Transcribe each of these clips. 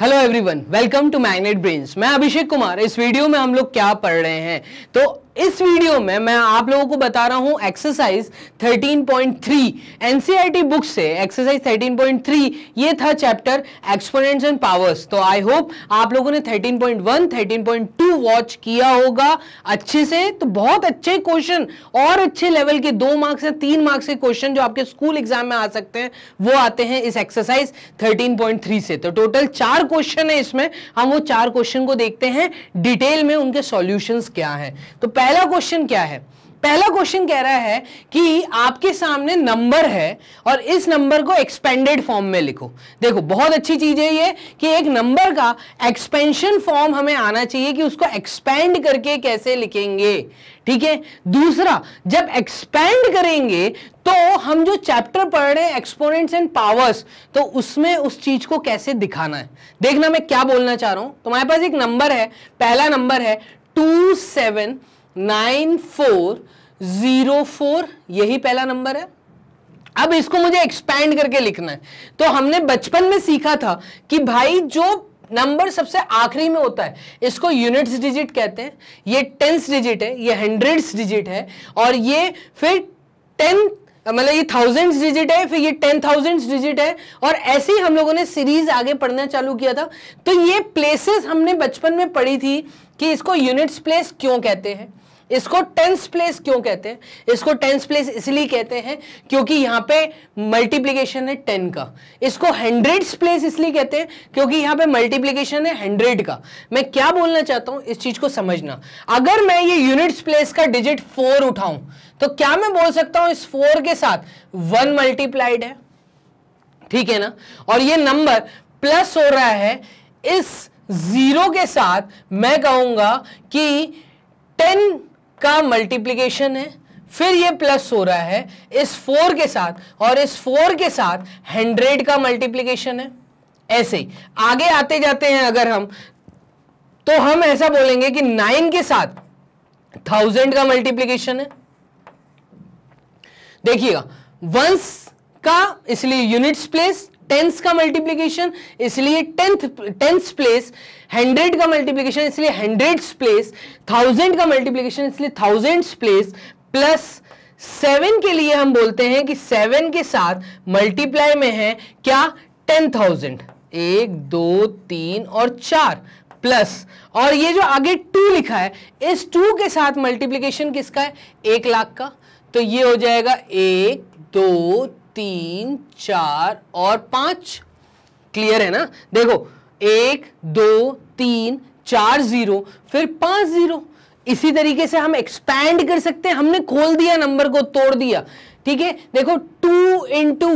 hello everyone welcome to magnet brains मैं अभिषेक कुमार इस video में हम लोग क्या पढ़ रहे हैं तो इस वीडियो में मैं आप लोगों को बता रहा हूं एक्सरसाइज 13.3 एनसीईआरटी बुक से एक्सरसाइज 13.3 ये था चैप्टर एक्सपोनेंट्स एंड पावर्स तो आई होप आप लोगों ने 13.1 13.2 वॉच किया होगा अच्छे से तो बहुत अच्छे क्वेश्चन और अच्छे लेवल के दो मार्क्स या तीन मार्क्स के क्वेश्चन जो आपके स्कूल एग्जाम में आ सकते हैं वो आते हैं इस एक्सरसाइज थर्टीन से तो टोटल चार क्वेश्चन है इसमें हम वो चार क्वेश्चन को देखते हैं डिटेल में उनके सोल्यूशन क्या है तो पहला क्वेश्चन क्या है पहला क्वेश्चन कह रहा है कि आपके सामने नंबर है और इस नंबर को एक्सपेंडेड फॉर्म में लिखो देखो बहुत अच्छी चीज है ये कि एक नंबर का एक्सपेंशन फॉर्म हमें आना चाहिए कि उसको एक्सपेंड करके कैसे लिखेंगे ठीक है दूसरा जब एक्सपेंड करेंगे तो हम जो चैप्टर पढ़ रहे हैं एक्सपोनेंट्स एंड पावर्स तो उसमें उस चीज को कैसे दिखाना है देखना मैं क्या बोलना चाह रहा हूं तुम्हारे पास एक नंबर है पहला नंबर है two seven nine four zero four यही पहला नंबर है अब इसको मुझे एक्सपैंड करके लिखना है तो हमने बचपन में सीखा था कि भाई जो नंबर सबसे आखिरी में होता है इसको यूनिट्स डिजिट कहते हैं ये टेंस डिजिट है ये हंड्रेड्स डिजिट है और ये फिर टेन मतलब ये थाउजेंड्स डिजिट है फिर ये टेन थाउजेंड्स डिजिट है और ऐसे ही हम लोगों ने सीरीज आगे पढ़ना चालू किया था तो ये प्लेसेस हमने बचपन में पढ़ी थी कि इसको यूनिट्स प्लेस क्यों कहते हैं इसको टेंस प्लेस क्यों कहते हैं इसको टेंस प्लेस इसलिए कहते हैं क्योंकि यहां पे मल्टीप्लीकेशन है टेन का इसको हंड्रेड प्लेस इसलिए कहते हैं क्योंकि यहां पे मल्टीप्लीकेशन है हंड्रेड का मैं क्या बोलना चाहता हूं इस चीज को समझना अगर मैं ये यूनिट्स प्लेस का डिजिट फोर उठाऊं तो क्या मैं बोल सकता हूं इस फोर के साथ वन मल्टीप्लाइड है ठीक है ना और ये नंबर प्लस हो रहा है इस जीरो के साथ मैं कहूंगा कि टेन का मल्टीप्लीकेशन है फिर ये प्लस हो रहा है इस फोर के साथ और इस फोर के साथ हंड्रेड का मल्टीप्लीकेशन है ऐसे ही आगे आते जाते हैं अगर हम तो हम ऐसा बोलेंगे कि नाइन के साथ थाउजेंड का मल्टीप्लीकेशन है देखिएगा वंस का इसलिए यूनिट्स प्लेस टेंथ का मल्टीप्लीकेशन इसलिए टेंथ टेंथ प्लेस हंड्रेड का मल्टीप्लीकेशन इसलिए हंड्रेड प्लेस थाउजेंड का मल्टीप्लीकेशन इसलिए थाउजेंड प्लेस प्लस सेवन के लिए हम बोलते हैं कि सेवन के साथ मल्टीप्लाई में है क्या टेन थाउजेंड एक दो तीन और चार प्लस और ये जो आगे टू लिखा है इस टू के साथ मल्टीप्लीकेशन किसका है एक लाख का तो ये हो जाएगा एक दो तीन चार और पांच क्लियर है ना देखो एक दो तीन चार जीरो फिर पांच जीरो इसी तरीके से हम एक्सपैंड कर सकते हैं हमने खोल दिया नंबर को तोड़ दिया ठीक है देखो two into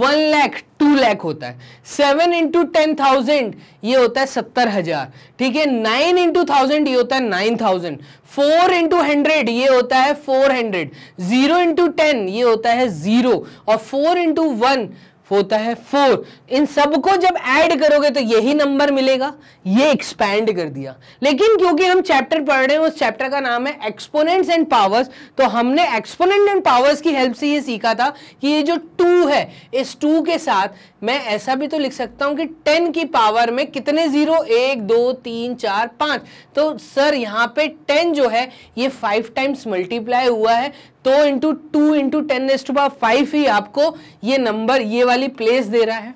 one lakh two lakh होता है सेवन इंटू टेन थाउजेंड ये होता है सत्तर हजार ठीक है नाइन इंटू थाउजेंड ये होता है nine thousand four into hundred ये होता है four hundred zero into ten ये होता है जीरो और फोर इंटू वन होता है फोर इन सबको जब ऐड करोगे तो यही नंबर मिलेगा ये एक्सपैंड कर दिया लेकिन क्योंकि हम चैप्टर पढ़ रहे हैं उस चैप्टर का नाम है एक्सपोनेंट्स एंड पावर्स तो हमने एक्सपोनेंट एंड पावर्स की हेल्प से ये सीखा था कि ये जो टू है इस टू के साथ मैं ऐसा भी तो लिख सकता हूँ कि टेन की पावर में कितने जीरो एक दो तीन चार पाँच तो सर यहाँ पे टेन जो है ये फाइव टाइम्स मल्टीप्लाई हुआ है तो into two into ten raise to power five ही आपको ये नंबर ये वाली प्लेस दे रहा है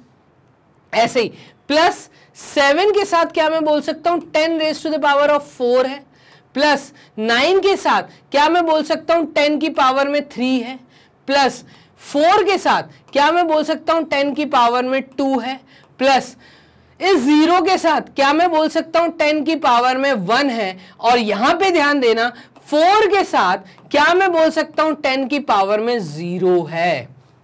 ऐसे ही प्लस सेवन के साथ क्या मैं बोल सकता हूं ten raise to the power of four है प्लस नाइन के साथ क्या मैं बोल सकता हूं टेन की पावर में थ्री है प्लस फोर के साथ क्या मैं बोल सकता हूं टेन की पावर में टू है प्लस इस जीरो के साथ क्या मैं बोल सकता हूं टेन की पावर में वन है और यहां पे ध्यान देना फोर के साथ क्या मैं बोल सकता हूं टेन की पावर में जीरो है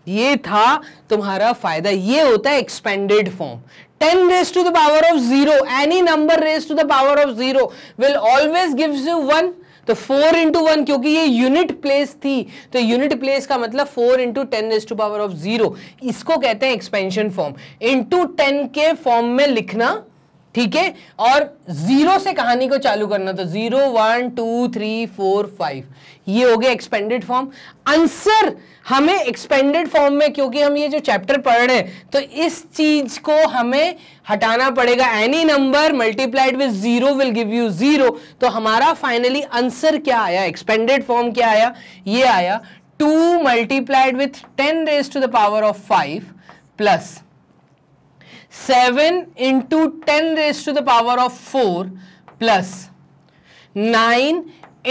ये था तुम्हारा फायदा ये होता है expanded form ten raise to the power of zero any number raise to the power of zero will always gives you one तो फोर इंटू वन क्योंकि ये यूनिट प्लेस थी तो यूनिट प्लेस का मतलब four into ten raise to power of zero इसको कहते हैं एक्सपेंशन फॉर्म इंटू टेन के फॉर्म में लिखना ठीक है और जीरो से कहानी को चालू करना तो zero one two three four five ये हो गया एक्सपेंडेड फॉर्म आंसर हमें एक्सपेंडेड फॉर्म में क्योंकि हम ये जो चैप्टर पढ़ रहे हैं तो इस चीज को हमें हटाना पड़ेगा any number multiplied with zero will give you zero तो हमारा फाइनली आंसर क्या आया एक्सपेंडेड फॉर्म क्या आया ये आया two multiplied with ten raise to the power of five plus seven into ten raise to the power of four plus nine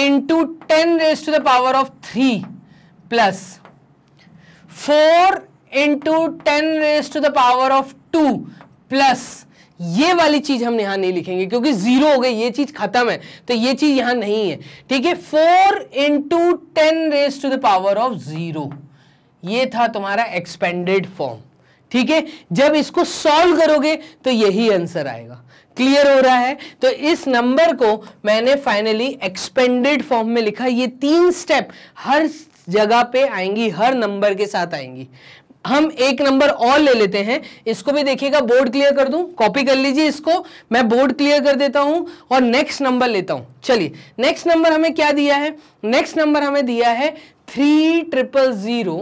into ten raise to the power of three plus four into ten raise to the power of two plus ये वाली चीज हम यहां नहीं लिखेंगे क्योंकि zero हो गई ये चीज खत्म है तो ये चीज यहां नहीं है ठीक है four into ten raise to the power of zero ये था तुम्हारा एक्सपेंडेड फॉर्म ठीक है जब इसको सॉल्व करोगे तो यही आंसर आएगा क्लियर हो रहा है तो इस नंबर को मैंने फाइनली एक्सपेंडेड फॉर्म में लिखा ये तीन स्टेप हर जगह पे आएंगी हर नंबर के साथ आएंगी हम एक नंबर और ले लेते हैं इसको भी देखिएगा बोर्ड क्लियर कर दूं कॉपी कर लीजिए इसको मैं बोर्ड क्लियर कर देता हूं और नेक्स्ट नंबर लेता हूं चलिए नेक्स्ट नंबर हमें क्या दिया है नेक्स्ट नंबर हमें दिया है three triple zero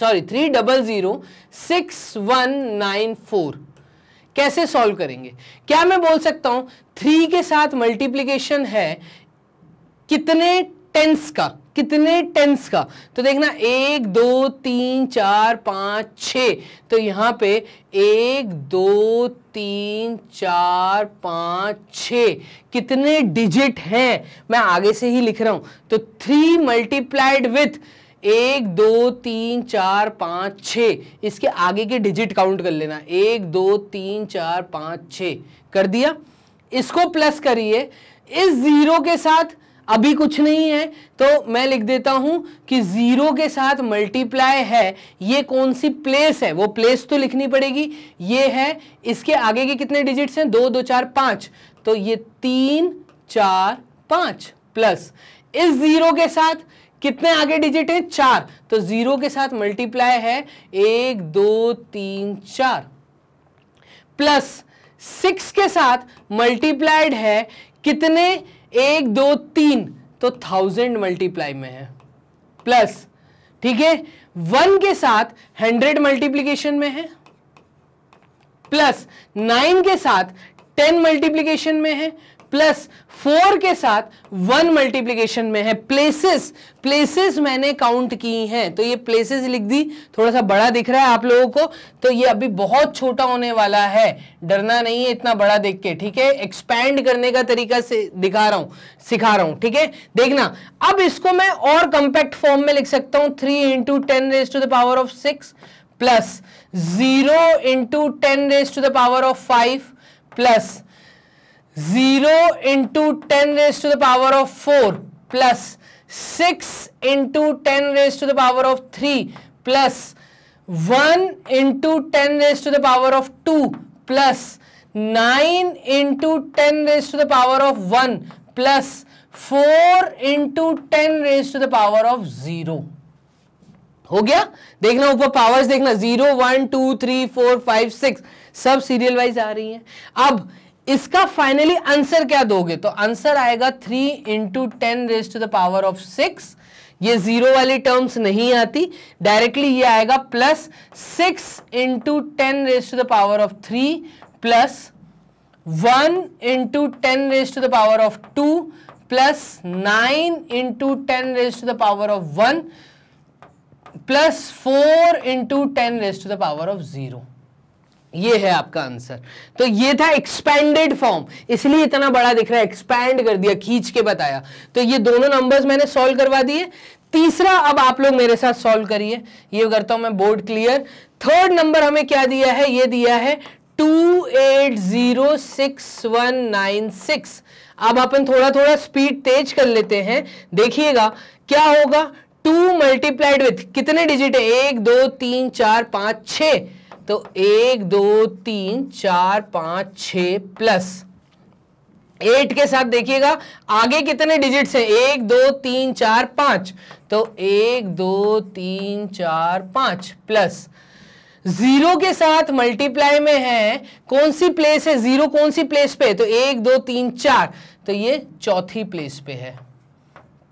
sorry three double zero six one nine four कैसे सॉल्व करेंगे क्या मैं बोल सकता हूं थ्री के साथ मल्टीप्लीकेशन है कितने टेंस का कितने टेंस का तो देखना एक दो तीन चार पांच छ तो यहां पे एक दो तीन चार पांच छ कितने डिजिट हैं मैं आगे से ही लिख रहा हूं तो थ्री मल्टीप्लाइड विथ एक दो तीन चार पाँच छ इसके आगे के डिजिट काउंट कर लेना एक दो तीन चार पाँच छ कर दिया इसको प्लस करिए इस ज़ीरो के साथ अभी कुछ नहीं है तो मैं लिख देता हूं कि ज़ीरो के साथ मल्टीप्लाई है ये कौन सी प्लेस है वो प्लेस तो लिखनी पड़ेगी ये है इसके आगे के कितने डिजिट्स हैं दो दो चार पांच तो ये तीन चार पांच प्लस इस ज़ीरो के साथ कितने आगे डिजिट है चार तो जीरो के साथ मल्टीप्लाई है एक दो तीन चार प्लस सिक्स के साथ मल्टीप्लाइड है कितने एक दो तीन तो थाउजेंड मल्टीप्लाई में है प्लस ठीक है वन के साथ हंड्रेड मल्टीप्लीकेशन में है प्लस नाइन के साथ टेन मल्टीप्लीकेशन में है प्लस फोर के साथ वन मल्टीप्लीकेशन में है प्लेसेस प्लेसेस मैंने काउंट की हैं तो ये प्लेसेस लिख दी थोड़ा सा बड़ा दिख रहा है आप लोगों को तो ये अभी बहुत छोटा होने वाला है डरना नहीं है इतना बड़ा देख के ठीक है एक्सपैंड करने का तरीका से दिखा रहा हूं सिखा रहा हूं ठीक है देखना अब इसको मैं और कंपैक्ट फॉर्म में लिख सकता हूं three into ten raise to the power of six plus zero into ten raise to the power of five plus zero into ten raise to the power of four plus six into ten raise to the power of three plus one into ten raise to the power of two plus nine into ten raise to the power of one plus four into ten raise to the power of zero हो गया देखना ऊपर powers देखना zero one two three four five six सब serial wise आ रही हैं अब इसका फाइनली आंसर क्या दोगे तो आंसर आएगा three into ten raise to the power of six ये जीरो वाली टर्म्स नहीं आती डायरेक्टली ये आएगा plus six into ten raise to the power of three plus one into ten raise to the power of two plus nine into ten raise to the power of one plus four into ten raise to the power of zero ये है आपका answer तो ये था expanded form इसलिए इतना बड़ा दिख रहा है एक्सपैंड कर दिया खींच के बताया तो ये दोनों नंबर्स मैंने सॉल्व करवा दिए तीसरा अब आप लोग मेरे साथ सॉल्व करिए ये करता हूं मैं बोर्ड क्लियर थर्ड नंबर हमें क्या दिया है ये दिया है two eight zero six one nine six अब अपन थोड़ा थोड़ा स्पीड तेज कर लेते हैं देखिएगा क्या होगा टू मल्टीप्लाइड विथ कितने डिजिट है एक दो तीन चार पांच छह तो एक दो तीन चार पांच छ प्लस एट के साथ देखिएगा आगे कितने डिजिट्स हैं एक दो तीन चार पांच तो एक दो तीन चार पांच प्लस जीरो के साथ मल्टीप्लाई में है कौन सी प्लेस है जीरो कौन सी प्लेस पे तो एक दो तीन चार तो ये चौथी प्लेस पे है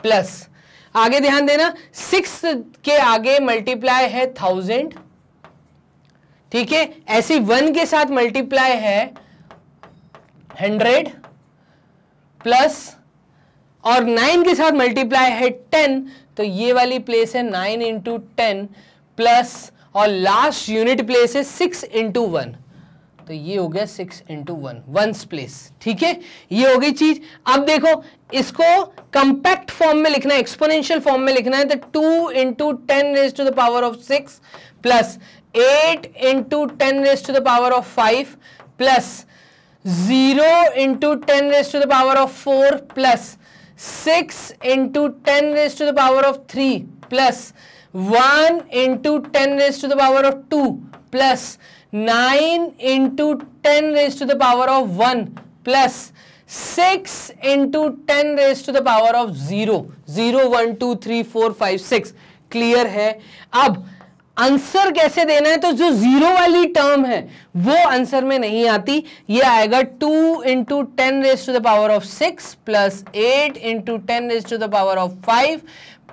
प्लस आगे ध्यान देना सिक्स के आगे मल्टीप्लाई है थाउजेंड ठीक है ऐसी वन के साथ मल्टीप्लाई है हंड्रेड प्लस और नाइन के साथ मल्टीप्लाई है टेन तो ये वाली प्लेस है नाइन इंटू टेन प्लस और लास्ट यूनिट प्लेस है सिक्स इंटू वन तो ये हो गया six into one ones place ठीक है ये हो गई चीज अब देखो इसको कंपैक्ट फॉर्म में लिखना है एक्सपोनेंशियल फॉर्म में लिखना है तो two into ten raise to the power of six plus eight into ten raise to the power of five plus zero into ten raise to the power of four plus six into ten raise to the power of three plus one into ten raise to the power of two plus nine into ten raise to the power of one plus six into ten raise to the power of zero zero one two three four five six clear है अब answer कैसे देना है तो जो zero वाली term है वो आंसर में नहीं आती ये आएगा two into ten raise to the power of six plus eight into ten raise to the power of five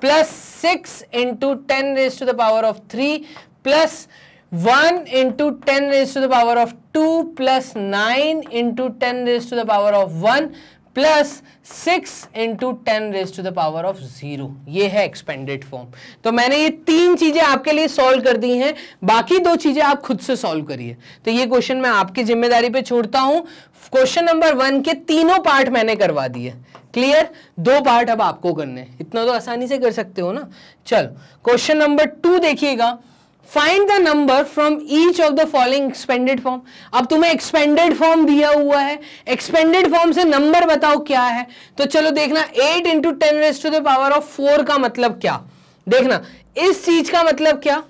plus six into ten raise to the power of three plus one into ten raise to the power of two plus nine into ten raise to the power of one plus six into ten raise to the power of zero ये है expanded form तो मैंने ये तीन चीजें आपके लिए solve कर दी हैं बाकी दो चीजें आप खुद से सॉल्व करिए तो ये क्वेश्चन मैं आपकी जिम्मेदारी पे छोड़ता हूं क्वेश्चन नंबर वन के तीनों पार्ट मैंने करवा दिए क्लियर दो पार्ट अब आपको करने इतना तो आसानी से कर सकते हो ना चलो क्वेश्चन नंबर टू देखिएगा find the number from each of the following expanded form अब तुम्हें एक्सपेंडेड फॉर्म दिया हुआ है एक्सपेंडेड फॉर्म से नंबर बताओ क्या है तो चलो देखना eight into ten raise to the power of four का मतलब क्या देखना इस चीज का मतलब क्या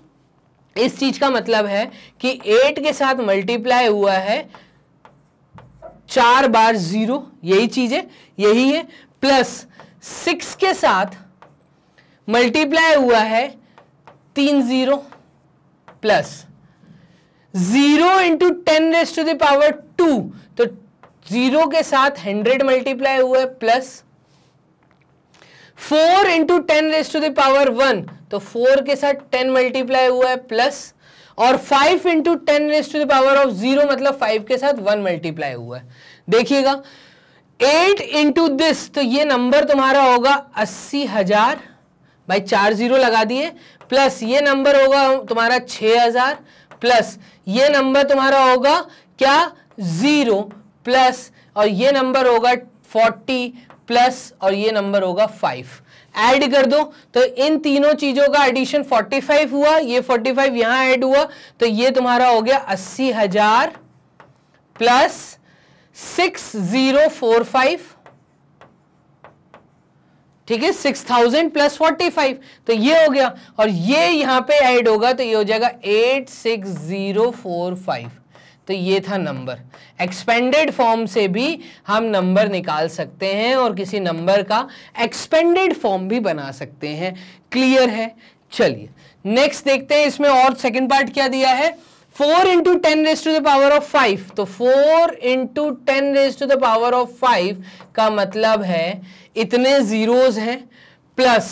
इस चीज का मतलब है कि एट के साथ मल्टीप्लाई हुआ है चार बार जीरो यही चीज है यही है प्लस सिक्स के साथ मल्टीप्लाई हुआ है तीन zero plus zero into ten raise to the power two तो जीरो के साथ हंड्रेड मल्टीप्लाई हुए plus four into ten raise to the power one तो फोर के साथ टेन मल्टीप्लाई हुआ है प्लस और five into ten raise to the power of zero मतलब फाइव के साथ वन मल्टीप्लाई हुआ है देखिएगा एट इंटू दिस तो ये नंबर तुम्हारा होगा अस्सी हजार भाई चार जीरो लगा दिए प्लस ये नंबर होगा तुम्हारा छः हज़ार प्लस ये नंबर तुम्हारा होगा क्या ज़ीरो प्लस और ये नंबर होगा फोर्टी प्लस और ये नंबर होगा फाइव ऐड कर दो तो इन तीनों चीज़ों का एडिशन 45 हुआ ये 45 फाइव यहां एड हुआ तो ये तुम्हारा हो गया अस्सी हज़ार plus six zero four five ठीक है six thousand plus forty five तो ये हो गया और ये यहां पे ऐड होगा तो ये हो जाएगा eight six zero four five तो ये था नंबर एक्सपेंडेड फॉर्म से भी हम नंबर निकाल सकते हैं और किसी नंबर का एक्सपेंडेड फॉर्म भी बना सकते हैं क्लियर है चलिए नेक्स्ट देखते हैं इसमें और सेकंड पार्ट क्या दिया है four into ten raise to the power of five तो four into ten raise to the power of five का मतलब है इतने जीरोज हैं plus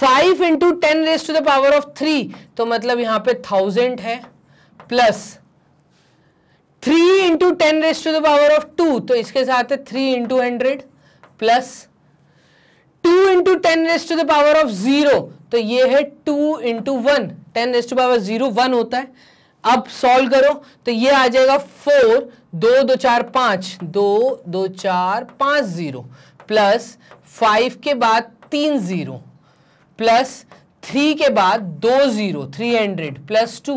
five into ten raise to the power of three तो मतलब यहां पे थाउजेंड है plus three into ten raise to the power of two तो इसके साथ है three into hundred plus two into ten raise to the power of zero तो ये है two into one ten raise to power zero one होता है अब सॉल्व करो तो ये आ जाएगा फोर दो दो चार पांच दो दो चार पांच ज़ीरो प्लस फाइव के बाद तीन ज़ीरो प्लस थ्री के बाद दो zero three hundred plus two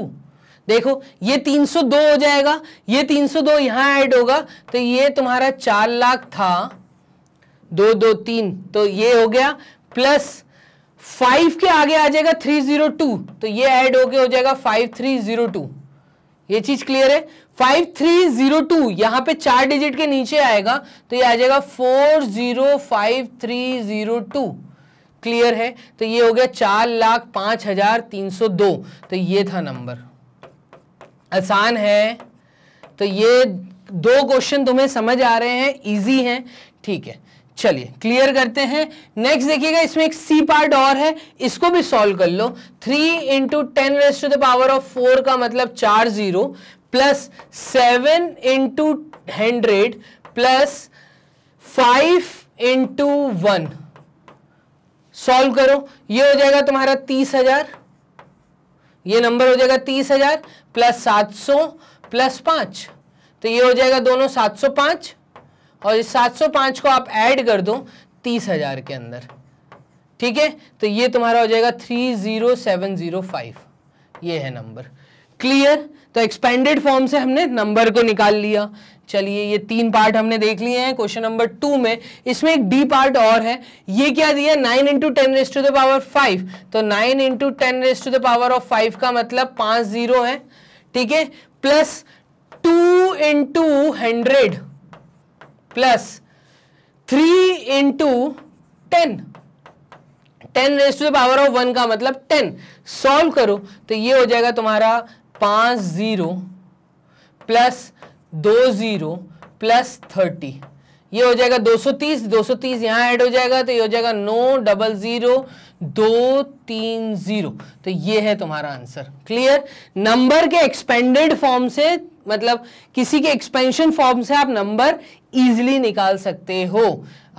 देखो ये तीन सौ दो हो जाएगा ये तीन सौ दो यहां ऐड होगा तो ये तुम्हारा चार लाख था दो दो तीन तो ये हो गया प्लस फाइव के आगे आ जाएगा थ्री जीरो टू तो ये ऐड होके हो जाएगा फाइव थ्री जीरो टू ये चीज क्लियर है फाइव थ्री जीरो टू यहां पर चार डिजिट के नीचे आएगा तो ये आ जाएगा four zero five three zero two clear है तो ये हो गया चार लाख पांच हजार तीन सौ दो तो ये था नंबर आसान है तो ये दो क्वेश्चन तुम्हें समझ आ रहे हैं इजी हैं ठीक है चलिए क्लियर करते हैं नेक्स्ट देखिएगा इसमें एक सी पार्ट और है इसको भी सॉल्व कर लो three into ten raise to the power of four का मतलब चार zero plus seven into hundred plus five into one solve करो ये हो जाएगा तुम्हारा तीस हजार ये नंबर हो जाएगा तीस हजार प्लस सात सौ प्लस पांच तो ये हो जाएगा दोनों सात सौ पांच और इस 705 को आप ऐड कर दो तीस हजार के अंदर ठीक है तो ये तुम्हारा हो जाएगा three zero seven zero five ये है नंबर क्लियर तो एक्सपेंडेड फॉर्म से हमने नंबर को निकाल लिया चलिए ये तीन पार्ट हमने देख लिए हैं क्वेश्चन नंबर टू में इसमें एक डी पार्ट और है ये क्या दिया nine into ten raise to the power five तो nine into ten raise to the power of five का मतलब पांच जीरो है ठीक है plus two into hundred plus three into ten ten raise to the power of one का मतलब ten solve करो तो ये हो जाएगा तुम्हारा पांच ज़ीरो प्लस दो ज़ीरो प्लस थर्टी ये हो जाएगा 230 230 यहाँ ऐड हो जाएगा तो ये हो जाएगा नौ डबल जीरो दो तीन जीरो तो ये है तुम्हारा आंसर क्लियर नंबर के एक्सपेंडेड फॉर्म से मतलब किसी के एक्सपेंशन फॉर्म से आप नंबर इजिली निकाल सकते हो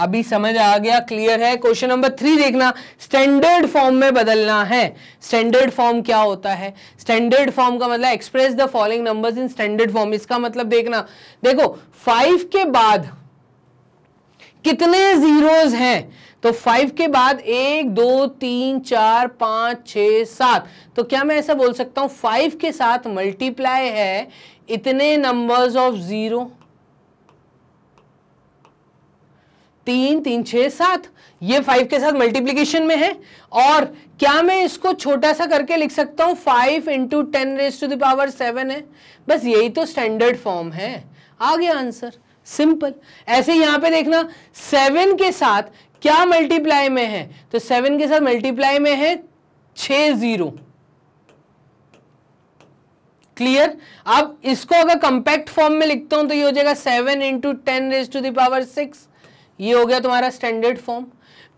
अभी समझ आ गया क्लियर है क्वेश्चन नंबर थ्री देखना स्टैंडर्ड फॉर्म में बदलना है स्टैंडर्ड फॉर्म क्या होता है स्टैंडर्ड फॉर्म का मतलब express the following numbers in standard form इसका मतलब देखना देखो फाइव के बाद कितने जीरोज हैं तो फाइव के बाद एक दो तीन चार पाँच छ सात तो क्या मैं ऐसा बोल सकता हूं फाइव के साथ मल्टीप्लाई है इतने नंबर्स ऑफ जीरो तीन तीन छ सात ये फाइव के साथ मल्टीप्लीकेशन में है और क्या मैं इसको छोटा सा करके लिख सकता हूं five into ten raise to the power seven है बस यही तो स्टैंडर्ड फॉर्म है आ गया आंसर सिंपल ऐसे यहां पे देखना सेवन के साथ क्या मल्टीप्लाई में है तो सेवन के साथ मल्टीप्लाई में है छ जीरो क्लियर अब इसको अगर कंपैक्ट फॉर्म में लिखता हूं तो ये हो जाएगा seven into ten raise to the power six ये हो गया तुम्हारा स्टैंडर्ड फॉर्म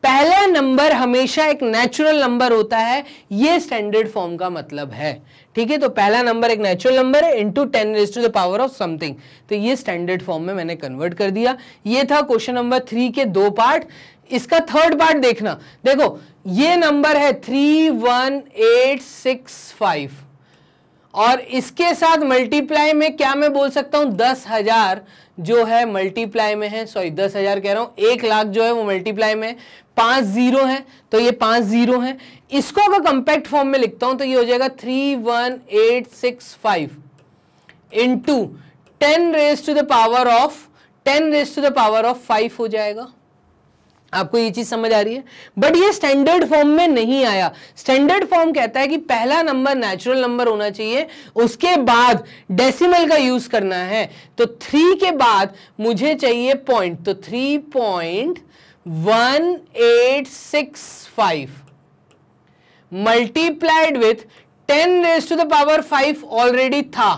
पहला नंबर हमेशा एक नेचुरल नंबर होता है ये स्टैंडर्ड फॉर्म का मतलब है ठीक है तो पहला नंबर एक नेचुरल नंबर है into ten raise to the power of something तो ये स्टैंडर्ड फॉर्म में मैंने कन्वर्ट कर दिया ये था क्वेश्चन नंबर थ्री के दो पार्ट इसका थर्ड पार्ट देखना देखो ये नंबर है three one eight six five और इसके साथ मल्टीप्लाई में क्या मैं बोल सकता हूं दस हजार जो है मल्टीप्लाई में है सॉरी दस हजार कह रहा हूं एक लाख जो है वो मल्टीप्लाई में पांच जीरो है तो ये पांच जीरो है इसको अगर कंपैक्ट फॉर्म में लिखता हूं तो ये हो जाएगा three one eight six five to ten raise to the power of ten raise to the power of five हो जाएगा आपको ये चीज समझ आ रही है बट ये स्टैंडर्ड फॉर्म में नहीं आया स्टैंडर्ड फॉर्म कहता है कि पहला नंबर नेचुरल नंबर होना चाहिए उसके बाद डेसिमल का यूज करना है तो थ्री के बाद मुझे चाहिए पॉइंट तो three point one eight six five multiplied with ten raise to the power five already था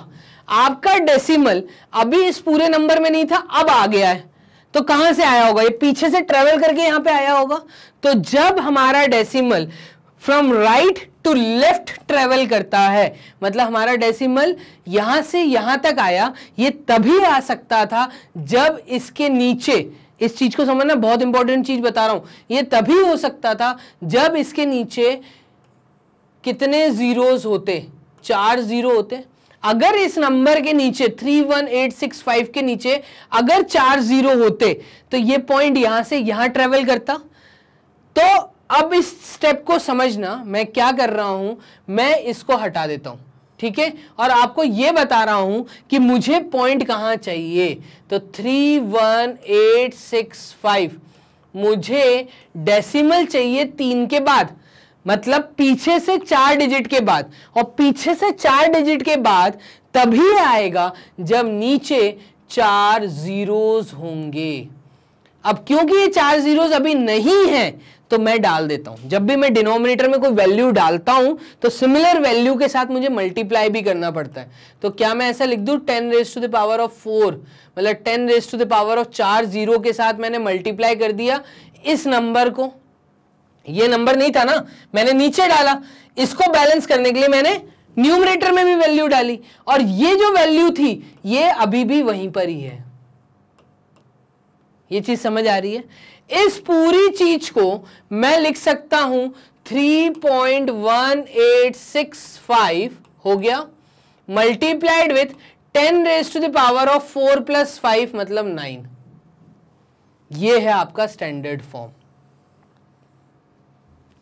आपका डेसिमल अभी इस पूरे नंबर में नहीं था अब आ गया है तो कहां से आया होगा ये पीछे से ट्रेवल करके यहां पे आया होगा तो जब हमारा decimal from right to left travel करता है मतलब हमारा डेसिमल यहां से यहां तक आया ये तभी आ सकता था जब इसके नीचे इस चीज को समझना बहुत इंपॉर्टेंट चीज बता रहा हूं ये तभी हो सकता था जब इसके नीचे कितने जीरोस होते चार जीरो होते अगर इस नंबर के नीचे three one eight six five के नीचे अगर चार जीरो होते तो ये पॉइंट यहां से यहां ट्रेवल करता तो अब इस स्टेप को समझना मैं क्या कर रहा हूं मैं इसको हटा देता हूं ठीक है और आपको ये बता रहा हूं कि मुझे पॉइंट कहाँ चाहिए तो three one eight six five मुझे डेसिमल चाहिए तीन के बाद मतलब पीछे से चार डिजिट के बाद और पीछे से चार डिजिट के बाद तभी आएगा जब नीचे चार जीरोस होंगे अब क्योंकि ये चार जीरोस अभी नहीं है तो मैं डाल देता हूं जब भी मैं डिनोमिनेटर में कोई वैल्यू डालता हूं तो सिमिलर वैल्यू के साथ मुझे मल्टीप्लाई भी करना पड़ता है तो क्या मैं ऐसा लिख दू ten raise to the power of four मतलब ten raise to the power of चार जीरो के साथ मैंने मल्टीप्लाई कर दिया इस नंबर को ये नंबर नहीं था ना मैंने नीचे डाला इसको बैलेंस करने के लिए मैंने न्यूमरेटर में भी वैल्यू डाली और ये जो वैल्यू थी ये अभी भी वहीं पर ही है ये चीज समझ आ रही है इस पूरी चीज को मैं लिख सकता हूं 3.1865 हो गया multiplied with 10 raise to the power of 4 plus five मतलब 9 ये है आपका स्टैंडर्ड फॉर्म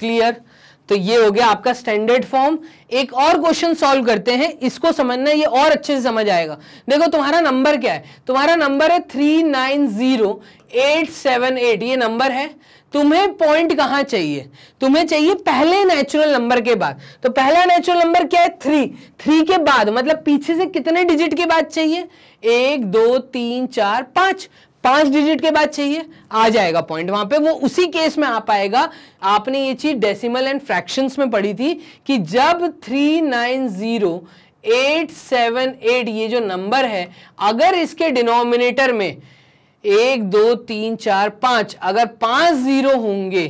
क्लियर तो ये हो गया आपका स्टैंडर्ड फॉर्म एक और क्वेश्चन सॉल्व करते हैं इसको समझना ये और अच्छे से समझ आएगा देखो तुम्हारा नंबर क्या है तुम्हारा नंबर है three nine zero eight seven eight ये नंबर है तुम्हें पॉइंट कहां चाहिए तुम्हें चाहिए पहले नेचुरल नंबर के बाद तो पहला नेचुरल नंबर क्या है थ्री थ्री के बाद मतलब पीछे से कितने डिजिट के बाद चाहिए एक दो तीन चार पांच पांच डिजिट के बाद चाहिए आ जाएगा पॉइंट वहां पे वो उसी केस में आ पाएगा आपने ये चीज डेसिमल एंड फ्रैक्शंस में पढ़ी थी कि जब three nine zero eight seven eight ये जो नंबर है अगर इसके डिनोमिनेटर में एक दो तीन चार पांच अगर पांच जीरो होंगे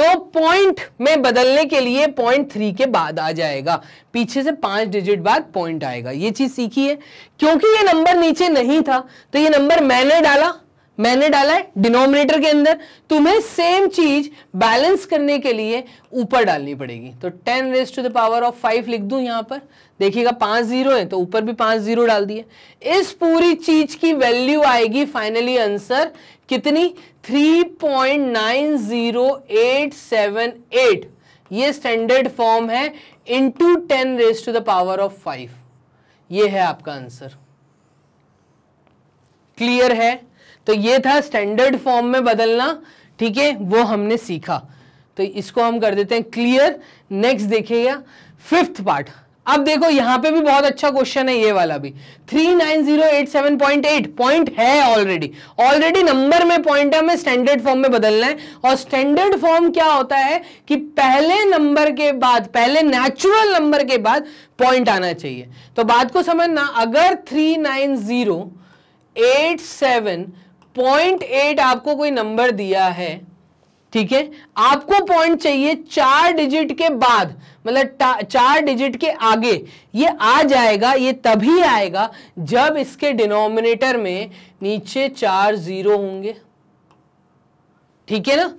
तो पॉइंट में बदलने के लिए पॉइंट थ्री के बाद आ जाएगा पीछे से पांच डिजिट बाद पॉइंट आएगा ये चीज सीखी है क्योंकि ये नंबर नीचे नहीं था तो ये नंबर मैंने डाला मैंने डाला है डिनोमिनेटर के अंदर तुम्हें सेम चीज बैलेंस करने के लिए ऊपर डालनी पड़ेगी तो ten raise to the power of five लिख दू यहां पर देखिएगा पांच जीरो है तो ऊपर भी पांच जीरो डाल दिए इस पूरी चीज की वैल्यू आएगी फाइनली आंसर कितनी 3.90878 ये स्टैंडर्ड फॉर्म है into 10 raise to the power of 5 ये है आपका आंसर क्लियर है तो ये था स्टैंडर्ड फॉर्म में बदलना ठीक है वो हमने सीखा तो इसको हम कर देते हैं क्लियर नेक्स्ट देखिएगा फिफ्थ पार्ट अब देखो यहां पे भी बहुत अच्छा क्वेश्चन है ये वाला भी 39087.8 पॉइंट है ऑलरेडी ऑलरेडी नंबर में पॉइंट है हमें स्टैंडर्ड फॉर्म में बदलना है और स्टैंडर्ड फॉर्म क्या होता है कि पहले नंबर के बाद पहले नेचुरल नंबर के बाद पॉइंट आना चाहिए तो बात को समझना अगर three nine zero eight seven point eight आपको कोई नंबर दिया है ठीक है आपको पॉइंट चाहिए चार डिजिट के बाद मतलब चार डिजिट के आगे ये आ जाएगा ये तभी आएगा जब इसके डिनोमिनेटर में नीचे चार जीरो होंगे ठीक है ना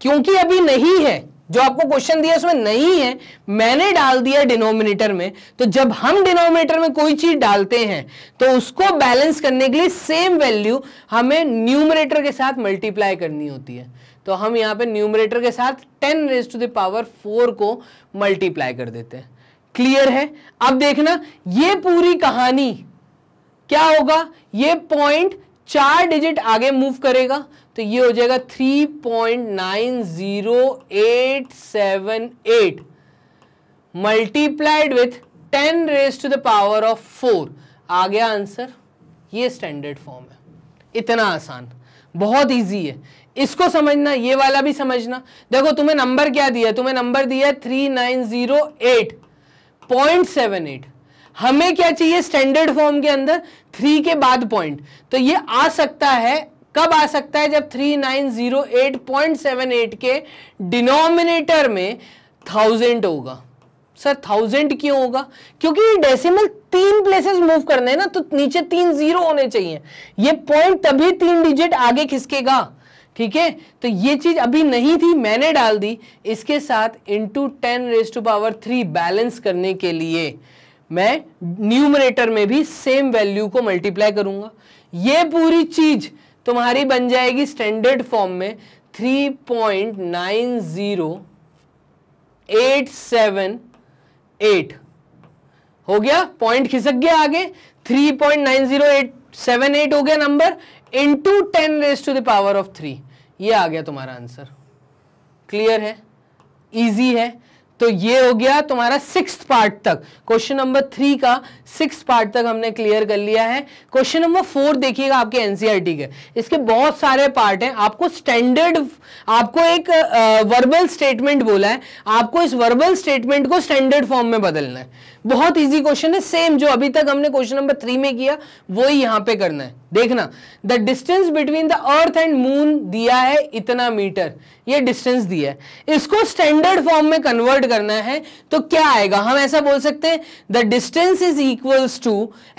क्योंकि अभी नहीं है जो आपको क्वेश्चन दिया उसमें नहीं है मैंने डाल दिया डिनोमिनेटर में तो जब हम डिनोमिनेटर में कोई चीज डालते हैं तो उसको बैलेंस करने के लिए सेम वैल्यू हमें न्यूमिनेटर के साथ मल्टीप्लाई करनी होती है तो हम यहाँ पे न्यूमरेटर के साथ ten raise to the power four को मल्टीप्लाई कर देते हैं क्लियर है अब देखना ये पूरी कहानी क्या होगा ये पॉइंट चार डिजिट आगे मूव करेगा तो ये हो जाएगा three point nine zero eight seven eight multiplied with ten raise to the power of four आ गया आंसर ये स्टैंडर्ड फॉर्म है इतना आसान बहुत इजी है इसको समझना ये वाला भी समझना देखो तुम्हें नंबर क्या दिया तुम्हें नंबर दिया three nine zero eight point seven eight हमें क्या चाहिए स्टैंडर्ड फॉर्म के अंदर थ्री के बाद पॉइंट तो ये आ सकता है कब आ सकता है जब थ्री नाइन एट के डिनोमिनेटर में थाउजेंड होगा सर थाउजेंड क्यों होगा क्योंकि ये डेसिमल तीन प्लेसेस मूव करने हैं ना तो नीचे तीन जीरो होने चाहिए ये पॉइंट तभी तीन डिजिट आगे खिसकेगा ठीक है तो ये चीज अभी नहीं थी मैंने डाल दी इसके साथ into ten raise to power three balance करने के लिए मैं न्यूमरेटर में भी सेम वैल्यू को मल्टीप्लाई करूंगा ये पूरी चीज तुम्हारी बन जाएगी स्टैंडर्ड फॉर्म में three point nine zero eight seven eight हो गया पॉइंट खिसक गया आगे three point nine zero eight seven eight हो गया number into ten raise to the power of three ये आ गया तुम्हारा आंसर क्लियर है इजी है तो ये हो गया तुम्हारा सिक्स पार्ट तक क्वेश्चन नंबर थ्री का सिक्स पार्ट तक हमने क्लियर कर लिया है क्वेश्चन नंबर फोर देखिएगा आपके एनसीईआरटी e के इसके बहुत सारे पार्ट हैं आपको स्टैंडर्ड आपको एक वर्बल स्टेटमेंट बोला है आपको इस वर्बल स्टेटमेंट को स्टैंडर्ड फॉर्म में बदलना है बहुत इजी क्वेश्चन है सेम जो अभी तक हमने क्वेश्चन नंबर थ्री में किया वो ही यहाँ पे करना है देखना the distance between the earth and moon दिया है इतना मीटर ये डिस्टेंस दिया है इसको स्टैंडर्ड फॉर्म में कन्वर्ट करना है तो क्या आएगा हम ऐसा बोल सकते हैं the distance is equals to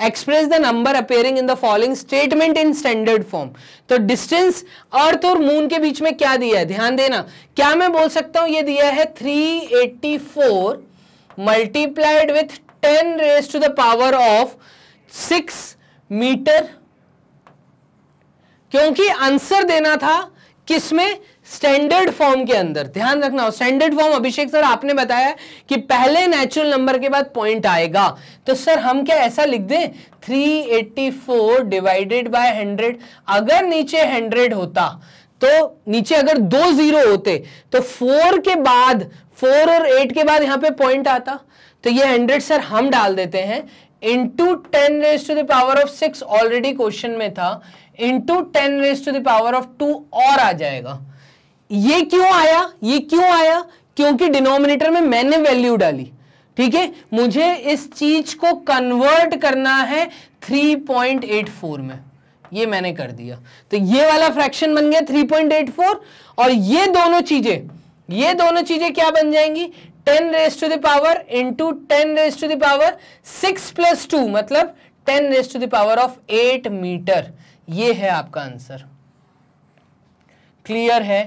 express the number appearing in the following statement in standard form तो डिस्टेंस अर्थ और मून के बीच में क्या दिया है ध्यान देना क्या मैं बोल सकता हूं यह दिया है three multiplied with 10 raise to the power of 6 metre क्योंकि आंसर देना था किसमें स्टैंडर्ड फॉर्म के अंदर ध्यान रखना स्टैंडर्ड फॉर्म अभिषेक सर आपने बताया कि पहले नेचुरल नंबर के बाद पॉइंट आएगा तो सर हम क्या ऐसा लिख दें 384 डिवाइडेड बाय 100 अगर नीचे 100 होता तो नीचे अगर दो जीरो होते तो फोर के बाद फोर और एट के बाद यहाँ पे पॉइंट आता तो ये हंड्रेड सर हम डाल देते हैं into ten raise to the power of six already question में था two ten raise to the power of two और आ जाएगा ये क्यों आया ये क्यों आया क्योंकि डिनोमिनेटर में मैंने वैल्यू डाली ठीक है मुझे इस चीज को कन्वर्ट करना है 3.84 में ये मैंने कर दिया तो ये वाला फ्रैक्शन बन गया 3.84 और ये दोनों चीजें ये दोनों चीजें क्या बन जाएंगी ten raise to the power into ten raise to the power six plus two मतलब ten raise to the power of eight metre ये है आपका आंसर क्लियर है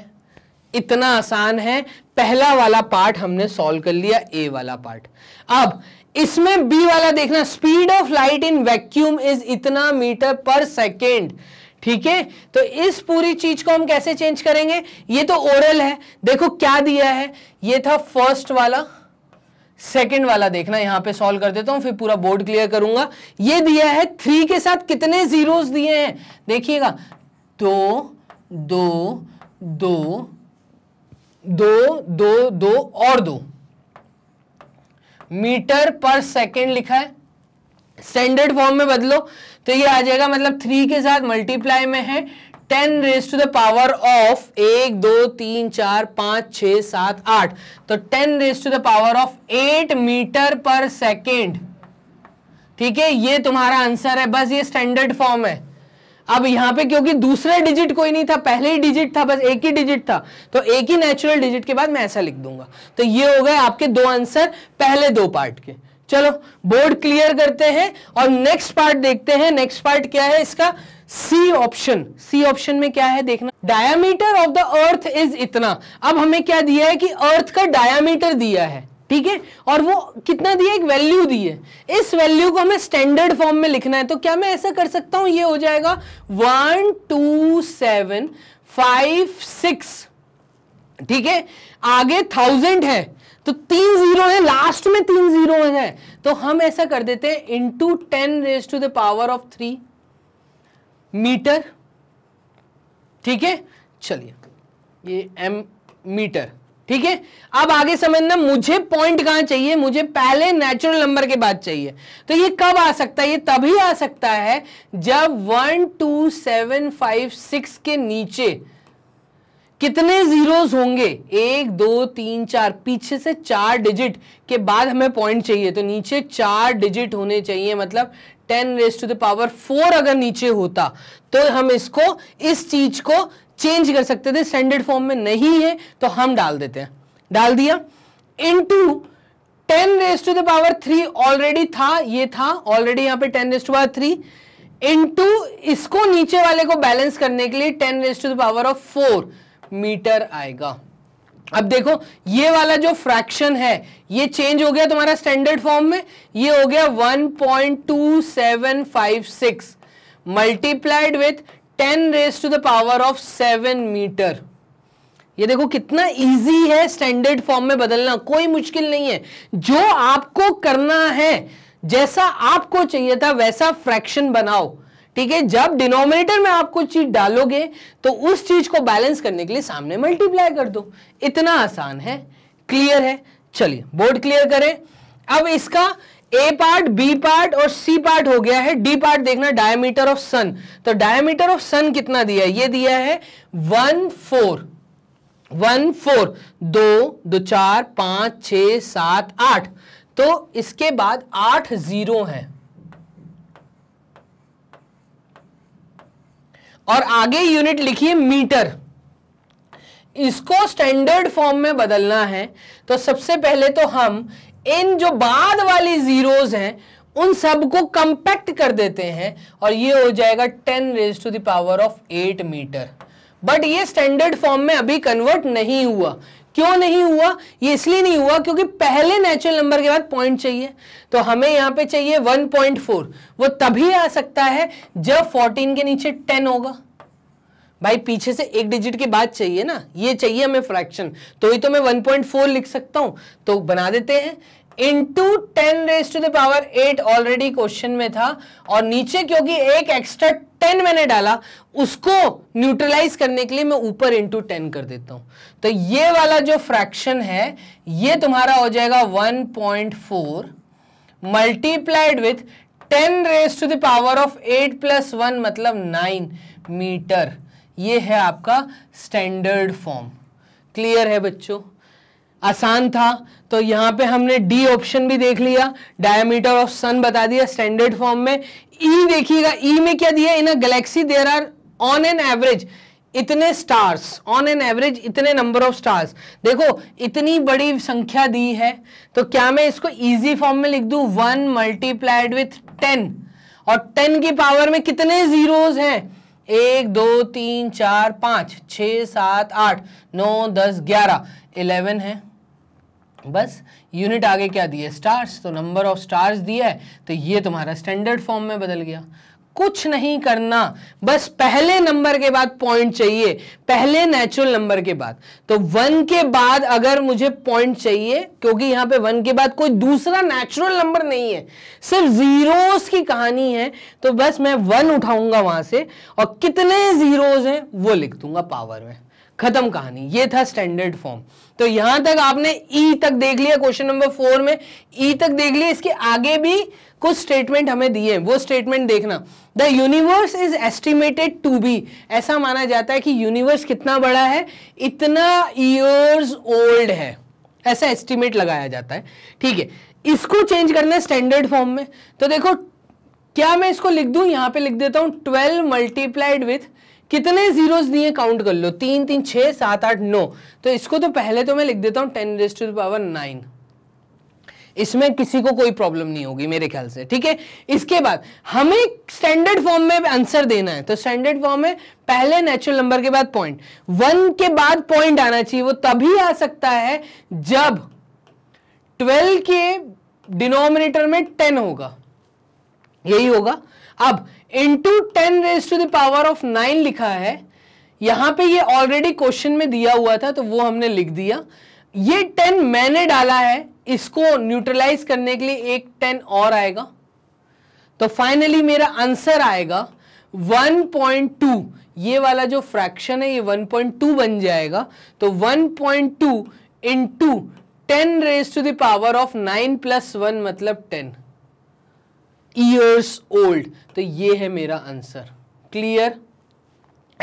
इतना आसान है पहला वाला पार्ट हमने सॉल्व कर लिया ए वाला पार्ट अब इसमें बी वाला देखना speed of light in vacuum is इतना मीटर पर सेकेंड ठीक है तो इस पूरी चीज को हम कैसे चेंज करेंगे ये तो ओरल है देखो क्या दिया है ये था फर्स्ट वाला सेकेंड वाला देखना यहां पे सॉल्व कर देता हूं फिर पूरा बोर्ड क्लियर करूंगा ये दिया है थ्री के साथ कितने जीरोस दिए हैं देखिएगा दो दो दो दो दो दो और दो मीटर पर सेकेंड लिखा है स्टैंडर्ड फॉर्म में बदलो तो ये आ जाएगा मतलब थ्री के साथ मल्टीप्लाई में है ten raise to the power of एक दो तीन चार पांच छ सात आठ तो ten raise to the power of eight metre per second ठीक है ये तुम्हारा आंसर है बस ये स्टैंडर्ड फॉर्म है अब यहां पे क्योंकि दूसरा डिजिट कोई नहीं था पहले ही डिजिट था बस एक ही डिजिट था तो एक ही नेचुरल डिजिट के बाद मैं ऐसा लिख दूंगा तो ये हो गए आपके दो आंसर पहले दो पार्ट के चलो बोर्ड क्लियर करते हैं और नेक्स्ट पार्ट देखते हैं नेक्स्ट पार्ट क्या है इसका सी ऑप्शन सी ऑप्शन में क्या है देखना diameter of the earth is इतना अब हमें क्या दिया है कि अर्थ का डायामीटर दिया है ठीक है और वो कितना दिया एक वैल्यू दी है इस वैल्यू को हमें स्टैंडर्ड फॉर्म में लिखना है तो क्या मैं ऐसा कर सकता हूं ये हो जाएगा one two seven five six ठीक है आगे थाउजेंड है तो तीन जीरो है लास्ट में तीन जीरो है तो हम ऐसा कर देते हैं into ten raise to the power of three metre ठीक है चलिए ये एम मीटर ठीक है अब आगे समझना मुझे पॉइंट कहां चाहिए मुझे पहले नेचुरल नंबर के बाद चाहिए तो ये कब आ सकता है ये तभी आ सकता है जब one two seven five six के नीचे कितने जीरोस होंगे एक दो तीन चार पीछे से चार डिजिट के बाद हमें पॉइंट चाहिए तो नीचे चार डिजिट होने चाहिए मतलब ten raise to the power four अगर नीचे होता तो हम इसको इस चीज को चेंज कर सकते थे स्टैंडर्ड फॉर्म में नहीं है तो हम डाल देते हैं डाल दिया two ten raise to the power three already था ये था ऑलरेडी यहां पे ten raise to power three two इसको नीचे वाले को बैलेंस करने के लिए ten raise to the power of four metre आएगा अब देखो ये वाला जो फ्रैक्शन है ये चेंज हो गया तुम्हारा स्टैंडर्ड फॉर्म में ये हो गया 1.2756 multiplied with 10 raise to the power of 7 metre ये देखो कितना इजी है स्टैंडर्ड फॉर्म में बदलना कोई मुश्किल नहीं है जो आपको करना है जैसा आपको चाहिए था वैसा फ्रैक्शन बनाओ ठीक है जब डिनोमिनेटर में आप कुछ चीज डालोगे तो उस चीज को बैलेंस करने के लिए सामने मल्टीप्लाई कर दो इतना आसान है क्लियर है चलिए बोर्ड क्लियर करें अब इसका ए पार्ट बी पार्ट और सी पार्ट हो गया है डी पार्ट देखना डायमीटर ऑफ सन तो डायमीटर ऑफ सन कितना दिया है ये दिया है वन फोर वन फोर दो दो चार पांच छ सात आठ तो इसके बाद आठ जीरो हैं और आगे यूनिट लिखिए मीटर इसको स्टैंडर्ड फॉर्म में बदलना है तो सबसे पहले तो हम इन जो बाद वाली जीरोज हैं उन सब को कंपैक्ट कर देते हैं और ये हो जाएगा ten raise to the power of eight metre but ये स्टैंडर्ड फॉर्म में अभी कन्वर्ट नहीं हुआ क्यों नहीं हुआ ये इसलिए नहीं हुआ क्योंकि पहले नेचुरल नंबर के बाद पॉइंट चाहिए तो हमें यहाँ पे चाहिए 1.4 वो तभी आ सकता है जब 14 के नीचे 10 होगा भाई पीछे से एक डिजिट के बाद चाहिए ना ये चाहिए हमें फ्रैक्शन तो ही तो मैं 1.4 लिख सकता हूं तो बना देते हैं into ten raise to the power eight already question में था और नीचे क्योंकि एक एक्स्ट्रा टेन मैंने डाला उसको न्यूट्रलाइज करने के लिए मैं ऊपर इंटू टेन कर देता हूं तो ये वाला जो फ्रैक्शन है ये तुम्हारा हो जाएगा one point four multiplied with ten raise to the power of eight plus one मतलब नाइन मीटर ये है आपका स्टैंडर्ड फॉर्म क्लियर है बच्चों आसान था तो यहां पे हमने डी ऑप्शन भी देख लिया डायमीटर ऑफ सन बता दिया स्टैंडर्ड फॉर्म में ई e देखिएगा ई e में क्या दिया in a galaxy there are on an average इतने स्टार्स ऑन एन एवरेज इतने नंबर ऑफ स्टार्स देखो इतनी बड़ी संख्या दी है तो क्या मैं इसको इजी फॉर्म में लिख दू वन मल्टीप्लाइड विथ टेन और टेन की पावर में कितने जीरोज हैं एक दो तीन चार पांच छ सात आठ नौ दस ग्यारह इलेवन है बस यूनिट आगे क्या दिए स्टार्स तो नंबर ऑफ स्टार्स दिए तो ये तुम्हारा स्टैंडर्ड फॉर्म में बदल गया कुछ नहीं करना बस पहले नंबर के बाद पॉइंट चाहिए पहले नेचुरल नंबर के बाद तो वन के बाद अगर मुझे पॉइंट चाहिए क्योंकि यहां पे वन के बाद कोई दूसरा नेचुरल नंबर नहीं है सिर्फ जीरोस की कहानी है तो बस मैं वन उठाऊंगा वहां से और कितने जीरोस हैं वो लिख दूंगा पावर में खत्म कहानी ये था स्टैंडर्ड फॉर्म तो यहां तक आपने ई e तक देख लिया क्वेश्चन नंबर फोर में ई e तक देख लिया इसके आगे भी कुछ स्टेटमेंट हमें दिए हैं वो स्टेटमेंट देखना the universe is estimated to be ऐसा माना जाता है कि यूनिवर्स कितना बड़ा है इतना ईयर्स ओल्ड है ऐसा एस्टिमेट लगाया जाता है ठीक है इसको चेंज करना है स्टैंडर्ड फॉर्म में तो देखो क्या मैं इसको लिख दू यहां पे लिख देता हूं ट्वेल्व मल्टीप्लाइड विथ कितने जीरोस दिए काउंट कर लो तीन तीन छह सात आठ नौ तो इसको तो पहले तो मैं लिख देता हूं ten raise to power nine इसमें किसी को कोई प्रॉब्लम नहीं होगी मेरे ख्याल से ठीक है इसके बाद हमें स्टैंडर्ड फॉर्म में आंसर देना है तो स्टैंडर्ड फॉर्म में पहले नेचुरल नंबर के बाद पॉइंट वन के बाद पॉइंट आना चाहिए वो तभी आ सकता है जब ट्वेल्व के डिनोमिनेटर में टेन होगा यही होगा अब into ten raise to the power of nine लिखा है यहां पे ये ऑलरेडी क्वेश्चन में दिया हुआ था तो वो हमने लिख दिया ये टेन मैंने डाला है इसको न्यूट्रलाइज करने के लिए एक टेन और आएगा तो फाइनली मेरा आंसर आएगा 1.2 ये वाला जो फ्रैक्शन है ये 1.2 बन जाएगा तो 1.2 point two into ten raise to the power of nine plus one मतलब टेन ईयर्स ओल्ड तो ये है मेरा आंसर क्लियर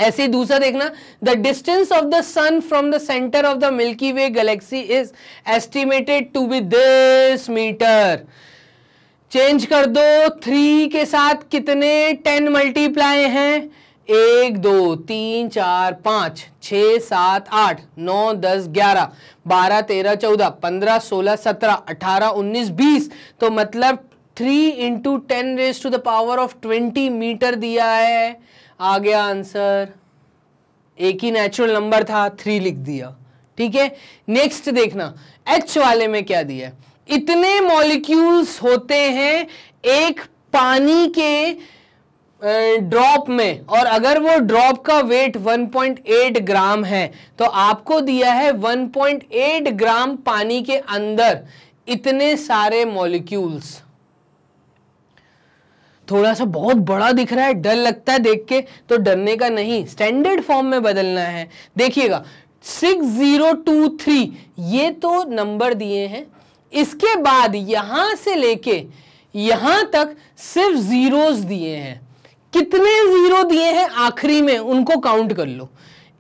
ऐसे दूसरा देखना the distance of the sun from the centre of the milky way galaxy is estimated to be this metre change कर दो थ्री के साथ कितने टेन मल्टीप्लाई हैं एक दो तीन चार पांच छ सात आठ नौ दस ग्यारह बारह तेरह चौदह पंद्रह सोलह सत्रह अठारह उन्नीस बीस तो मतलब three into ten raise to the power of twenty metre दिया है आ गया आंसर एक ही नेचुरल नंबर था थ्री लिख दिया ठीक है नेक्स्ट देखना एच वाले में क्या दिया इतने मॉलिक्यूल्स होते हैं एक पानी के ड्रॉप में और अगर वो ड्रॉप का वेट 1.8 ग्राम है तो आपको दिया है 1.8 ग्राम पानी के अंदर इतने सारे मॉलिक्यूल्स थोड़ा सा बहुत बड़ा दिख रहा है डर लगता है देख के तो डरने का नहीं स्टैंडर्ड फॉर्म में बदलना है देखिएगा सिक्स जीरो टू थ्री ये तो नंबर दिए हैं इसके बाद यहां से लेके यहां तक सिर्फ जीरोस दिए हैं कितने जीरो दिए हैं आखिरी में उनको काउंट कर लो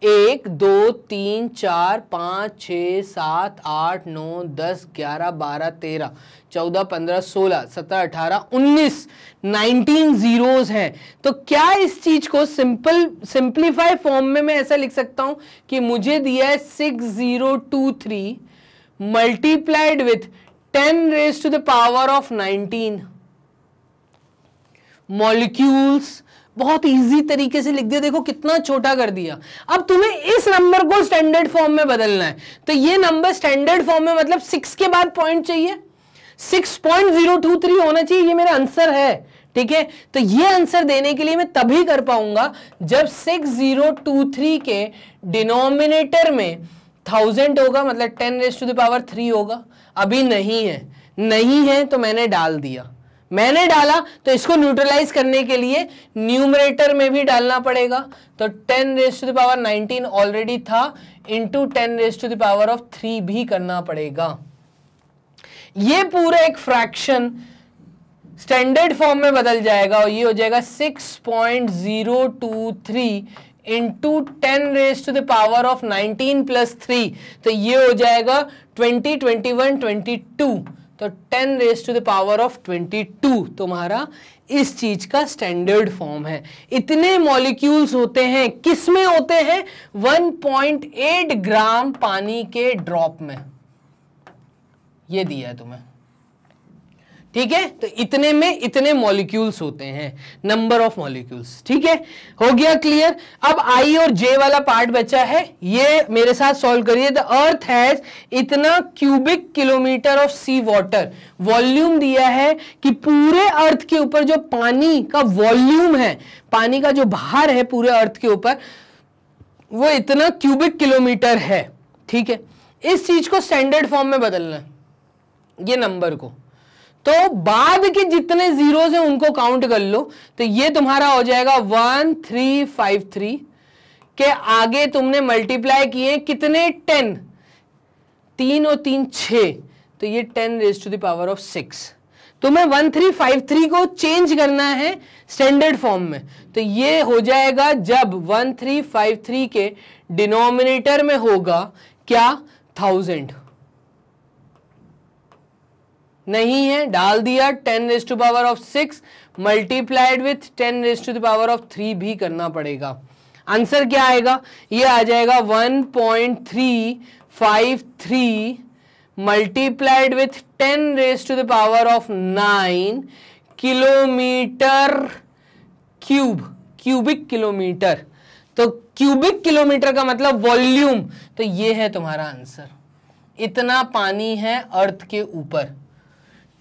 एक दो तीन चार पाँच छ सात आठ नौ दस ग्यारह बारह तेरह चौदह पंद्रह सोलह सत्रह अठारह उन्नीस नाइनटीन जीरोज हैं तो क्या इस चीज को सिंपल सिंप्लीफाई फॉर्म में मैं ऐसा लिख सकता हूं कि मुझे दिया है six zero two three multiplied with ten raise to the power of nineteen molecules बहुत इजी तरीके से लिख दिया देखो कितना छोटा कर दिया अब तुम्हें इस नंबर को स्टैंडर्ड फॉर्म में बदलना है तो ये नंबर स्टैंडर्ड फॉर्म में मतलब सिक्स के बाद पॉइंट चाहिए 6.023 होना चाहिए ये मेरा आंसर है ठीक है तो ये आंसर देने के लिए मैं तभी कर पाऊंगा जब 6023 के डिनोमिनेटर में थाउजेंड होगा मतलब ten raise to the power power three होगा अभी नहीं है नहीं है तो मैंने डाल दिया मैंने डाला तो इसको न्यूट्रलाइज करने के लिए न्यूमरेटर में भी डालना पड़ेगा तो 10 raise to the power 19 already था into 10 raise to the power of 3 भी करना पड़ेगा ये पूरा एक फ्रैक्शन स्टैंडर्ड फॉर्म में बदल जाएगा और ये हो जाएगा 6.023 into ten raise to the power of 19 plus three तो ये हो जाएगा 20, 21, 22 तो 10 raise to the power of 22 तुम्हारा इस चीज का स्टैंडर्ड फॉर्म है इतने मॉलिक्यूल्स होते हैं किस में होते हैं 1.8 ग्राम पानी के ड्रॉप में ये दिया है तुम्हें ठीक है तो इतने में इतने मॉलिक्यूल्स होते हैं नंबर ऑफ मॉलिक्यूल्स ठीक है हो गया क्लियर अब आई और जे वाला पार्ट बचा है ये मेरे साथ सॉल्व करिए द अर्थ हैज इतना cubic kilometre of sea water volume दिया है कि पूरे अर्थ के ऊपर जो पानी का वॉल्यूम है पानी का जो भार है पूरे अर्थ के ऊपर वो इतना क्यूबिक किलोमीटर है ठीक है इस चीज को स्टैंडर्ड फॉर्म में बदलना है ये नंबर को तो बाद के जितने जीरोज हैं उनको काउंट कर लो तो ये तुम्हारा हो जाएगा वन थ्री फाइव थ्री के आगे तुमने मल्टीप्लाई किए कितने टेन तीन और तीन छ तो ये ten raise to the power of six तुम्हें वन थ्री फाइव थ्री को चेंज करना है स्टैंडर्ड फॉर्म में तो ये हो जाएगा जब वन थ्री फाइव थ्री के डिनोमिनेटर में होगा क्या थाउजेंड नहीं है डाल दिया ten raise to power of six multiplied with ten raise to power of three भी करना पड़ेगा आंसर क्या आएगा ये आ जाएगा one point three five three multiplied with ten raise to the power of nine kilometre cube cubic kilometre तो cubic kilometre का मतलब वॉल्यूम तो ये है तुम्हारा आंसर इतना पानी है अर्थ के ऊपर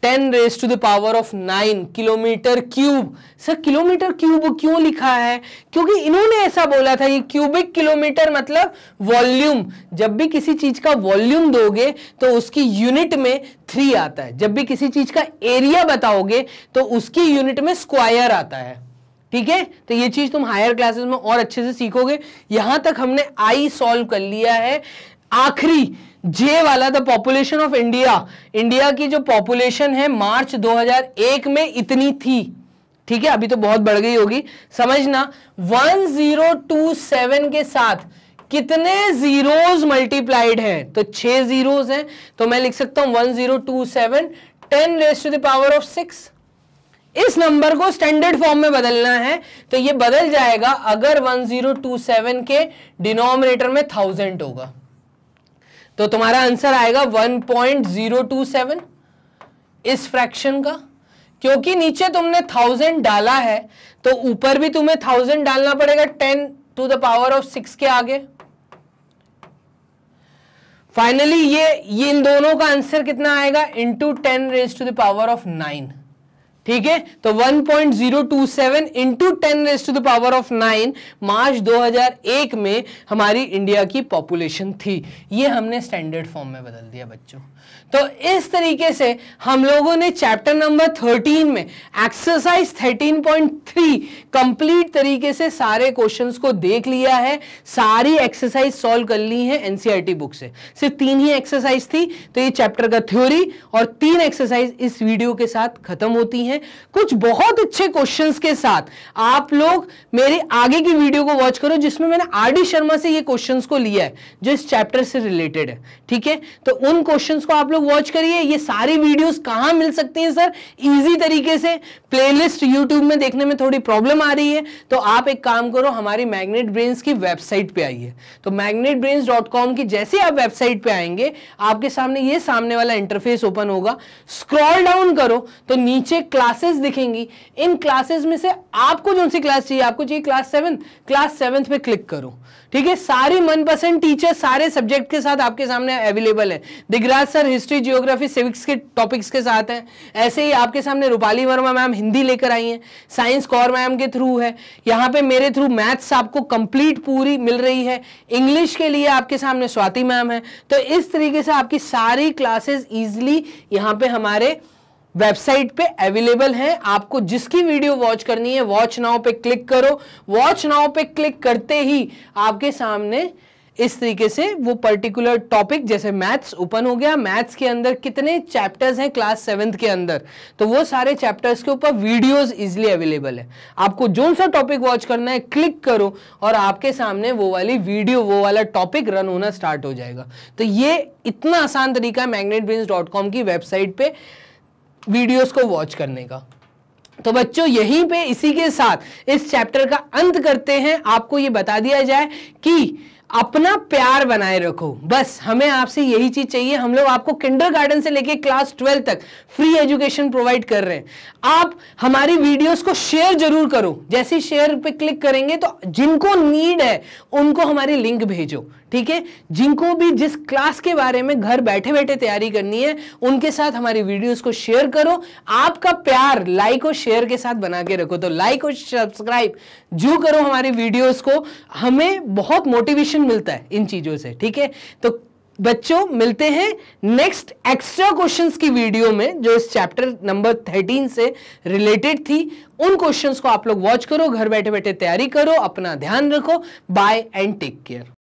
ten raise to the power of nine kilometre cube sir kilometre cube क्यों लिखा है क्योंकि इन्होंने ऐसा बोला था कि क्यूबिक किलोमीटर मतलब वॉल्यूम जब भी किसी चीज का वॉल्यूम दोगे तो उसकी यूनिट में थ्री आता है जब भी किसी चीज का एरिया बताओगे तो उसकी यूनिट में स्क्वायर आता है ठीक है तो ये चीज तुम हायर क्लासेस में और अच्छे से सीखोगे यहां तक हमने आई सॉल्व कर लिया है आखिरी जे वाला the population of India India की जो पॉपुलेशन है मार्च 2001 में इतनी थी ठीक है अभी तो बहुत बढ़ गई होगी समझना 1027 के साथ कितने जीरोस मल्टीप्लाइड हैं तो छह जीरोस हैं तो मैं लिख सकता हूं 1027 ten raise to the power of six इस नंबर को स्टैंडर्ड फॉर्म में बदलना है तो ये बदल जाएगा अगर 1027 के डिनोमिनेटर में थाउजेंड होगा तो तुम्हारा आंसर आएगा 1.027 इस फ्रैक्शन का क्योंकि नीचे तुमने थाउजेंड डाला है तो ऊपर भी तुम्हें थाउजेंड डालना पड़ेगा ten to the power of six के आगे फाइनली ये ये इन दोनों का आंसर कितना आएगा into ten raise to the power of nine ठीक है तो 1.027 into ten raise to the power of nine March 2001 में हमारी इंडिया की पॉपुलेशन थी ये हमने स्टैंडर्ड फॉर्म में बदल दिया बच्चों तो इस तरीके से हम लोगों ने चैप्टर नंबर 13 में एक्सरसाइज 13.3 कंप्लीट तरीके से सारे क्वेश्चंस को देख लिया है सारी एक्सरसाइज सॉल्व कर ली है एनसीईआरटी बुक से सिर्फ तीन ही एक्सरसाइज थी तो ये चैप्टर का थ्योरी और तीन एक्सरसाइज इस वीडियो के साथ खत्म होती हैं कुछ बहुत अच्छे क्वेश्चन के साथ आप लोग मेरे आगे की वीडियो को वॉच करो जिसमें मैंने आर डी शर्मा से ये क्वेश्चन को लिया है जो इस चैप्टर से रिलेटेड है ठीक है तो उन क्वेश्चन को आप लोग लोग वॉच करिए ये सारी वीडियोस कहाँ मिल सकती हैं सर इजी तरीके से प्लेलिस्ट यूट्यूब में देखने में थोड़ी प्रॉब्लम आ रही है तो आप एक काम करो हमारी मैग्नेट ब्रेन्स की वेबसाइट पे आइए तो मैग्नेट ब्रेन्स डॉट कॉम की जैसे आप वेबसाइट पे आएंगे आपके सामने ये सामने वाला इंटरफेस ओपन होगा स्क्रॉल डाउन करो तो नीचे क्लासेस दिखेंगी इन क्लासेस में से आपको जो सी क्लास चाहिए आपको चाहिए क्लास सेवन क्लास सेवन्थ पे क्लिक करो ठीक है सारी मनपसंद टीचर सारे सब्जेक्ट के साथ आपके सामने अवेलेबल है Digraj sir history history geography civics के टॉपिक्स के साथ है ऐसे ही आपके सामने रूपाली वर्मा मैम हिंदी लेकर आई हैं साइंस कौर मैम के थ्रू है यहाँ पे मेरे थ्रू मैथ्स आपको कंप्लीट पूरी मिल रही है इंग्लिश के लिए आपके सामने स्वाति मैम है तो इस तरीके से आपकी सारी क्लासेस ईजिली यहाँ पे हमारे वेबसाइट पे अवेलेबल है आपको जिसकी वीडियो वॉच करनी है वॉच नाउ पे क्लिक करो वॉच नाउ पे क्लिक करते ही आपके सामने इस तरीके से वो पर्टिकुलर टॉपिक जैसे मैथ्स ओपन हो गया मैथ्स के अंदर कितने चैप्टर्स हैं क्लास सेवेंथ के अंदर तो वो सारे चैप्टर्स के ऊपर वीडियोस इजिली अवेलेबल है आपको जो सा टॉपिक वॉच करना है क्लिक करो और आपके सामने वो वाली वीडियो वो वाला टॉपिक रन होना स्टार्ट हो जाएगा तो ये इतना आसान तरीका है मैग्नेट की वेबसाइट पर वीडियोज़ को वॉच करने का तो बच्चों यहीं पे इसी के साथ इस चैप्टर का अंत करते हैं आपको ये बता दिया जाए कि अपना प्यार बनाए रखो बस हमें आपसे यही चीज चाहिए हम लोग आपको किंडर गार्डन से लेके क्लास ट्वेल्व तक फ्री एजुकेशन प्रोवाइड कर रहे हैं आप हमारी वीडियोस को शेयर जरूर करो जैसे शेयर पे क्लिक करेंगे तो जिनको नीड है उनको हमारी लिंक भेजो ठीक है जिनको भी जिस क्लास के बारे में घर बैठे बैठे तैयारी करनी है उनके साथ हमारी वीडियोस को शेयर करो आपका प्यार लाइक और शेयर के साथ बना के रखो तो लाइक और सब्सक्राइब जो करो हमारी वीडियोस को हमें बहुत मोटिवेशन मिलता है इन चीज़ों से ठीक है तो बच्चों मिलते हैं नेक्स्ट एक्स्ट्रा क्वेश्चंस की वीडियो में जो इस चैप्टर नंबर थर्टीन से रिलेटेड थी उन क्वेश्चंस को आप लोग वॉच करो घर बैठे बैठे तैयारी करो अपना ध्यान रखो बाय एंड टेक केयर